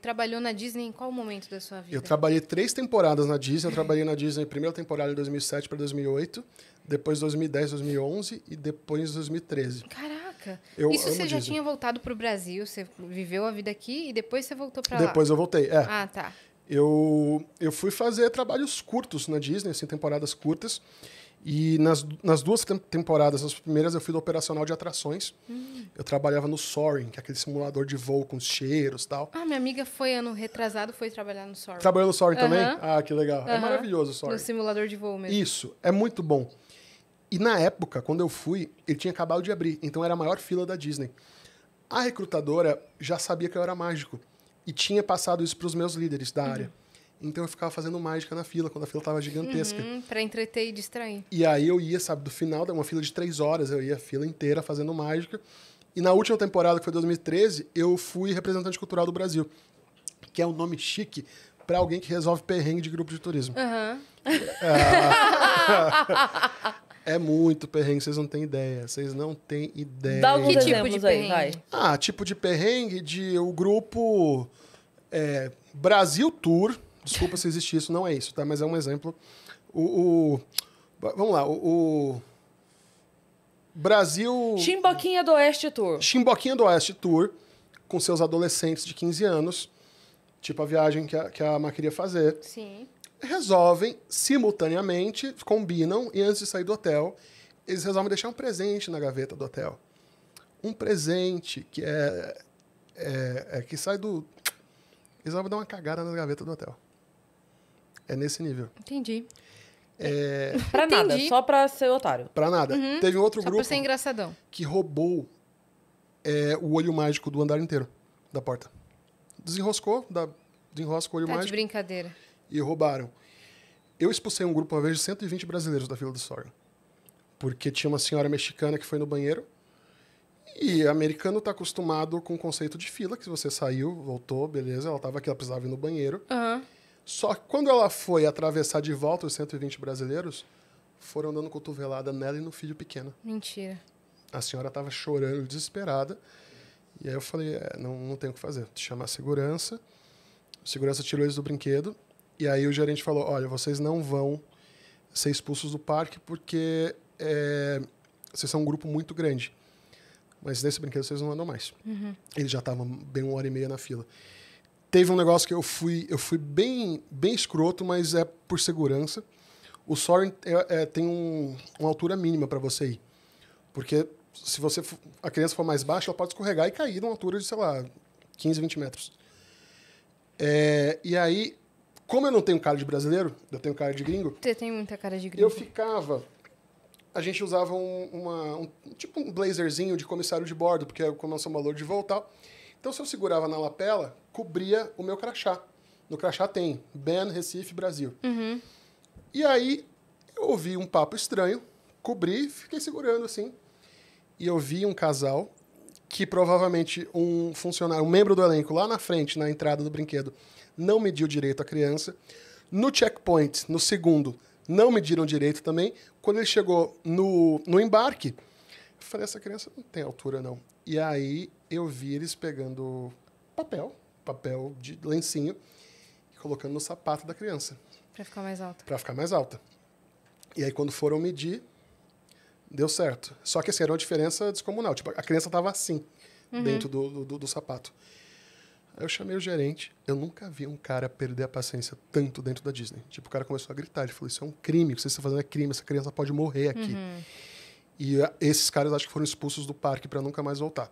trabalhou na Disney em qual momento da sua vida? Eu trabalhei três temporadas na Disney. Eu trabalhei na Disney, primeira temporada de 2007 para 2008, depois 2010, 2011 e depois 2013. Caraca! Eu Isso você já Disney. tinha voltado para o Brasil, você viveu a vida aqui e depois você voltou para lá? Depois eu voltei, é. Ah, tá. Eu, eu fui fazer trabalhos curtos na Disney, assim, temporadas curtas. E nas, nas duas temporadas, nas primeiras, eu fui do operacional de atrações. Hum. Eu trabalhava no Soaring, que é aquele simulador de voo com os cheiros e tal. Ah, minha amiga foi ano retrasado, foi trabalhar no Soaring. Trabalhou no Soaring uh -huh. também? Ah, que legal. Uh -huh. É maravilhoso o Soaring. No simulador de voo mesmo. Isso, é muito bom. E na época, quando eu fui, ele tinha acabado de abrir, então era a maior fila da Disney. A recrutadora já sabia que eu era mágico e tinha passado isso para os meus líderes da área. Então eu ficava fazendo mágica na fila, quando a fila estava gigantesca. Uhum, para entreter e distrair. E aí eu ia, sabe, do final, uma fila de três horas, eu ia a fila inteira fazendo mágica. E na última temporada, que foi 2013, eu fui representante cultural do Brasil, que é um nome chique para alguém que resolve perrengue de grupo de turismo. Uhum. É... É muito perrengue, vocês não têm ideia. Vocês não têm ideia. Dá o que tipo de perrengue? Aí, ah, tipo de perrengue de o grupo é, Brasil Tour Desculpa se existe isso, não é isso, tá? Mas é um exemplo. O, o vamos lá, o, o Brasil. Chimboquinha do Oeste Tour. Chimboquinha do Oeste Tour, com seus adolescentes de 15 anos, tipo a viagem que a, que a Ma queria fazer. Sim. Resolvem simultaneamente, combinam, e antes de sair do hotel, eles resolvem deixar um presente na gaveta do hotel. Um presente que é. é, é que sai do. Eles vão dar uma cagada na gaveta do hotel. É nesse nível. Entendi. É... Pra Entendi. nada, só pra ser otário. Pra nada. Uhum. Teve um outro só grupo. Pra ser engraçadão. Que roubou é, o olho mágico do andar inteiro da porta. Desenroscou, da... desenrosca o olho tá mágico. de brincadeira. E roubaram. Eu expulsei um grupo uma vez de 120 brasileiros da Vila do Sorgo. Porque tinha uma senhora mexicana que foi no banheiro. E americano tá acostumado com o conceito de fila, que se você saiu, voltou, beleza, ela tava aqui, ela precisava ir no banheiro. Aham. Uhum. Só que quando ela foi atravessar de volta os 120 brasileiros, foram dando cotovelada nela e no filho pequeno. Mentira. A senhora estava chorando, desesperada. E aí eu falei, é, não, não tem o que fazer. Chamar a segurança. O segurança tirou eles do brinquedo. E aí o gerente falou, olha, vocês não vão ser expulsos do parque porque é, vocês são um grupo muito grande. Mas nesse brinquedo vocês não andam mais. Uhum. Eles já estavam bem uma hora e meia na fila teve um negócio que eu fui, eu fui bem, bem escroto, mas é por segurança. O Soaring é, é, tem um, uma altura mínima para você ir. Porque se você a criança for mais baixa, ela pode escorregar e cair numa altura de, sei lá, 15, 20 metros. É, e aí, como eu não tenho cara de brasileiro, eu tenho cara de gringo. Você tem muita cara de gringo. Eu ficava. A gente usava um, uma, um tipo um blazerzinho de comissário de bordo, porque é o nosso valor de voltar. Então, se eu segurava na lapela, cobria o meu crachá. No crachá tem Ben Recife Brasil. Uhum. E aí eu ouvi um papo estranho, cobri, fiquei segurando assim. E eu vi um casal que provavelmente um funcionário, um membro do elenco lá na frente, na entrada do brinquedo, não mediu direito a criança. No checkpoint, no segundo, não mediram direito também. Quando ele chegou no, no embarque, eu falei, essa criança não tem altura, não. E aí eu vi eles pegando papel, papel de lencinho, e colocando no sapato da criança. Para ficar mais alta. Para ficar mais alta. E aí quando foram medir, deu certo. Só que assim, era uma diferença descomunal. Tipo, a criança tava assim, uhum. dentro do, do, do sapato. Aí eu chamei o gerente. Eu nunca vi um cara perder a paciência tanto dentro da Disney. Tipo, o cara começou a gritar. Ele falou: Isso é um crime. O que vocês estão fazendo é crime. Essa criança pode morrer aqui. Uhum. E eh, esses caras acho que foram expulsos do parque para nunca mais voltar.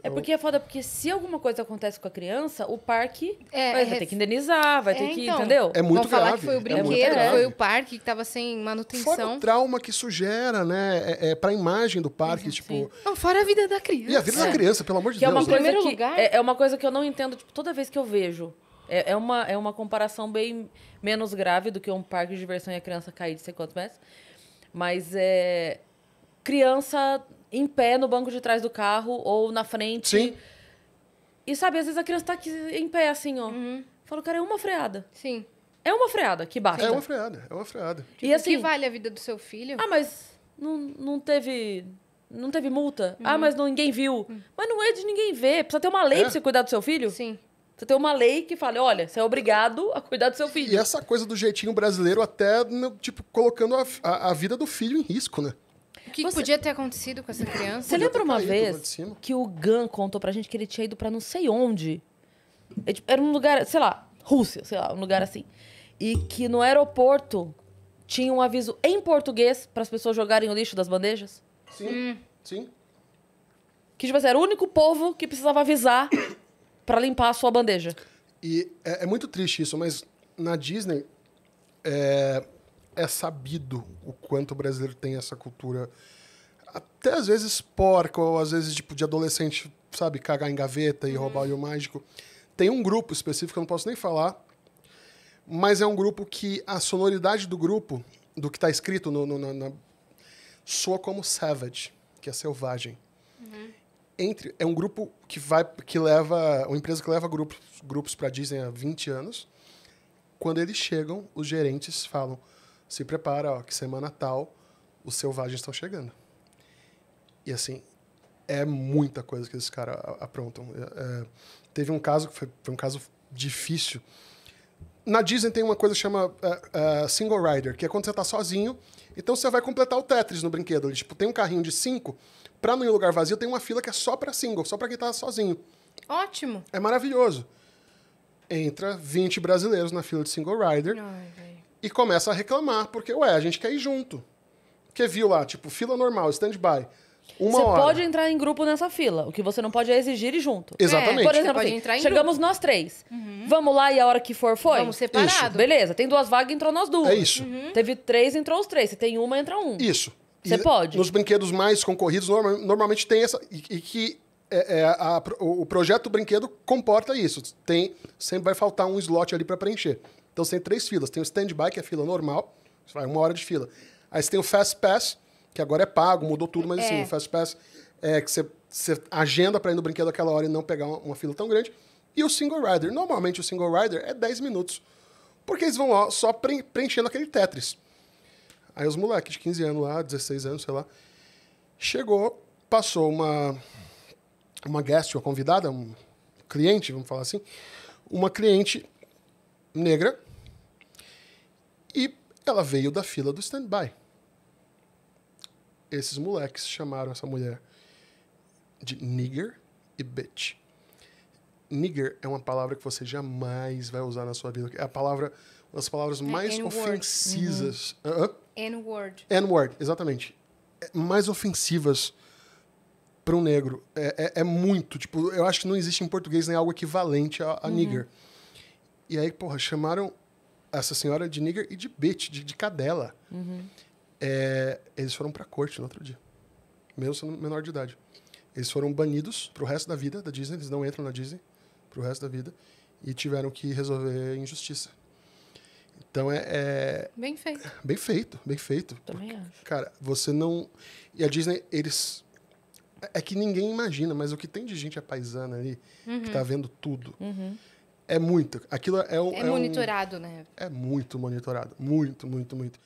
É então porque é foda, porque se alguma coisa acontece com a criança, o parque é, vai, vai é ter que indenizar, vai é, ter que. Então, entendeu? É muito Vão falar grave, que foi o é brinquedo, é foi o parque que estava sem manutenção. Fora o trauma que isso gera, né? É, é pra imagem do parque, tipo. Não, fora a vida da criança. E a vida da criança, pelo amor de que Deus. É uma, né? coisa que, é, é, uma coisa que eu não entendo, tipo, toda vez que eu vejo. É, uma, é uma comparação bem menos grave do que um parque de diversão e a criança cair de sei quantos metros. Mas é criança em pé no banco de trás do carro ou na frente. Sim. E sabe, às vezes a criança tá aqui em pé, assim, ó. Uhum. cara, é uma freada. Sim. É uma freada que basta. É uma freada, é uma freada. Tipo, e assim, que vale a vida do seu filho? Ah, mas não, não teve. Não teve multa? Ah, uhum. Ah, mas não, ninguém viu. Uhum. Mas não é de ninguém ver. Precisa ter uma lei é. pra você cuidar do seu filho? Sim. Você tem uma lei que fala, olha, você é obrigado a cuidar do seu filho. E essa coisa do jeitinho brasileiro até, tipo, colocando a, a, a vida do filho em risco, né? O que, você... que podia ter acontecido com essa criança? Você lembra uma vez que o Gun contou pra gente que ele tinha ido pra não sei onde? É, tipo, era um lugar, sei lá, Rússia, sei lá, um lugar assim. E que no aeroporto tinha um aviso em português para as pessoas jogarem o lixo das bandejas? Sim. Hum. Sim. Que, tipo assim, era o único povo que precisava avisar para limpar a sua bandeja. E é, é, muito triste isso, mas na Disney, é, é sabido o quanto o brasileiro tem essa cultura, até às vezes porca, ou às vezes tipo de adolescente, sabe, cagar em gaveta e uhum. roubar o mágico. Tem um grupo específico, eu não posso nem falar, mas é um grupo que a sonoridade do grupo, do que está escrito no, no, na, soa como savage, que é selvagem. Uhum. Entre, é um grupo que vai que leva, uma empresa que leva grupos, grupos para Disney há 20 anos. Quando eles chegam, os gerentes falam: se prepara, ó, que semana tal os selvagens estão chegando. E assim, é muita coisa que esses caras aprontam. É, é, teve um caso que foi, foi, um caso difícil. Na Disney tem uma coisa que chama uh, uh, Single Rider, que é quando você tá sozinho, então você vai completar o Tetris no brinquedo. Tipo, tem um carrinho de cinco, pra não ir lugar vazio, tem uma fila que é só pra single, só pra quem tá sozinho. Ótimo! É maravilhoso. Entra 20 brasileiros na fila de Single Rider. Ai, e começa a reclamar, porque, ué, a gente quer ir junto. Porque viu lá, tipo, fila normal, stand-by. Uma você hora. pode entrar em grupo nessa fila. O que você não pode é exigir ir junto. É, Exatamente. É, por exemplo, assim, chegamos grupo. nós três. Uhum. Vamos lá e a hora que for foi? Vamos separado. Isso. Beleza, tem duas vagas, entrou nós duas. É isso. Uhum. Teve três, entrou os três. Se tem uma, entra um. Isso. Você e pode. Nos brinquedos mais concorridos, norma, normalmente tem essa. E, e que é, é a, a, o projeto brinquedo comporta isso. Tem, sempre vai faltar um slot ali para preencher. Então você tem três filas. Tem o stand-by, que é a fila normal, você vai uma hora de fila. Aí você tem o Fast Pass, que agora é pago, mudou tudo, mas assim, é. assim, o Fast Pass é que você, você agenda para ir no brinquedo aquela hora e não pegar uma, uma, fila tão grande. E o Single Rider. Normalmente o Single Rider é 10 minutos, porque eles vão lá só pre preenchendo aquele Tetris. Aí os moleques de 15 anos lá, 16 anos, sei lá, chegou, passou uma uma guest, uma convidada, um cliente, vamos falar assim, uma cliente negra, e ela veio da fila do stand-by. Esses moleques chamaram essa mulher de nigger e bitch. Nigger é uma palavra que você jamais vai usar na sua vida. É a palavra, uma das palavras é mais ofensivas. Uh uhum. -huh. N-word. N-word, exatamente. É mais ofensivas para um negro. É, é, é, muito. Tipo, eu acho que não existe em português nem algo equivalente a, a uhum. nigger. E aí, porra, chamaram essa senhora de nigger e de bitch, de, de cadela. Uhum. É, eles foram para corte no outro dia, mesmo sendo menor de idade. Eles foram banidos pro resto da vida da Disney, eles não entram na Disney pro resto da vida e tiveram que resolver injustiça. Então é, é, bem feito. Bem feito, bem feito. Também porque, acho. Cara, você não e a Disney eles é, é que ninguém imagina, mas o que tem de gente apaisana é ali uhum. que tá uhum. vendo tudo. Uhum. É muito. Aquilo é, é, é monitorado, um, né? É muito monitorado. Muito, muito, muito.